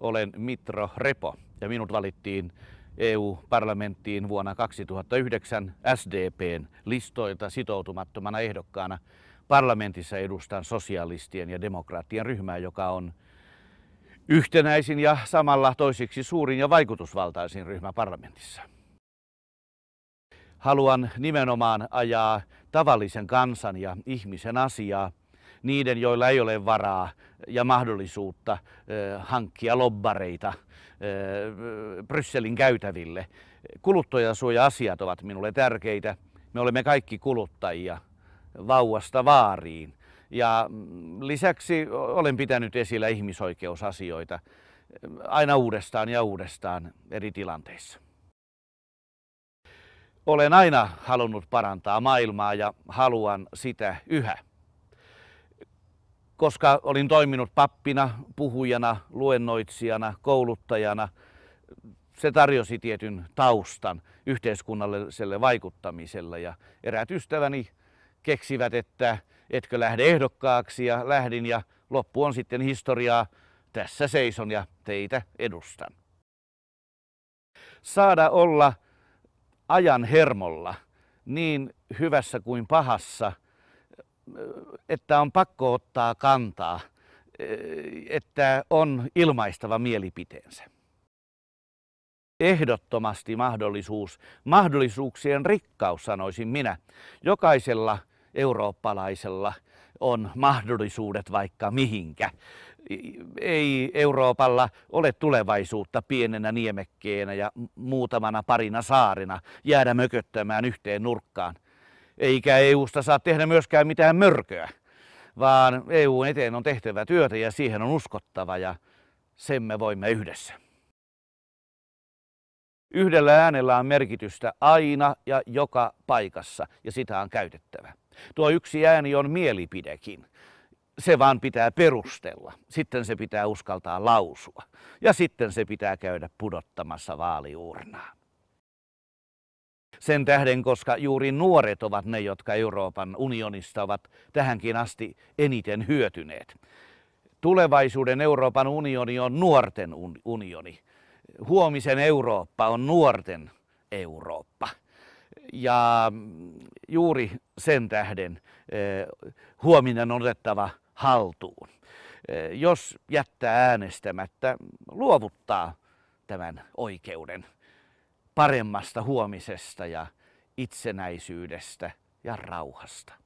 olen Mitro Repo ja minut valittiin EU-parlamenttiin vuonna 2009 SDPn listoilta sitoutumattomana ehdokkaana. Parlamentissa edustan sosialistien ja demokraattien ryhmää, joka on yhtenäisin ja samalla toisiksi suurin ja vaikutusvaltaisin ryhmä parlamentissa. Haluan nimenomaan ajaa tavallisen kansan ja ihmisen asiaa, niiden, joilla ei ole varaa ja mahdollisuutta hankkia lobbareita Brysselin käytäville. Kuluttajasuoja-asiat ovat minulle tärkeitä. Me olemme kaikki kuluttajia vauvasta vaariin. Ja mm, lisäksi olen pitänyt esillä ihmisoikeusasioita aina uudestaan ja uudestaan eri tilanteissa. Olen aina halunnut parantaa maailmaa ja haluan sitä yhä koska olin toiminut pappina, puhujana, luennoitsijana, kouluttajana, se tarjosi tietyn taustan yhteiskunnalliselle vaikuttamiselle ja eräät ystäväni keksivät, että etkö lähde ehdokkaaksi ja lähdin ja loppu on sitten historiaa. Tässä seison ja teitä edustan. Saada olla ajan hermolla niin hyvässä kuin pahassa – että on pakko ottaa kantaa, että on ilmaistava mielipiteensä. Ehdottomasti mahdollisuus, mahdollisuuksien rikkaus sanoisin minä. Jokaisella eurooppalaisella on mahdollisuudet vaikka mihinkä. Ei Euroopalla ole tulevaisuutta pienenä niemekkeenä ja muutamana parina saarina jäädä mököttämään yhteen nurkkaan eikä EUsta saa tehdä myöskään mitään mörköä, vaan EUn eteen on tehtävä työtä ja siihen on uskottava ja sen me voimme yhdessä. Yhdellä äänellä on merkitystä aina ja joka paikassa ja sitä on käytettävä. Tuo yksi ääni on mielipidekin. Se vaan pitää perustella. Sitten se pitää uskaltaa lausua. Ja sitten se pitää käydä pudottamassa vaaliurnaa. Sen tähden, koska juuri nuoret ovat ne, jotka Euroopan unionista ovat tähänkin asti eniten hyötyneet. Tulevaisuuden Euroopan unioni on nuorten unioni. Huomisen Eurooppa on nuorten Eurooppa. Ja mm, juuri sen tähden e, huominen on otettava haltuun. E, jos jättää äänestämättä, luovuttaa tämän oikeuden paremmasta huomisesta ja itsenäisyydestä ja rauhasta.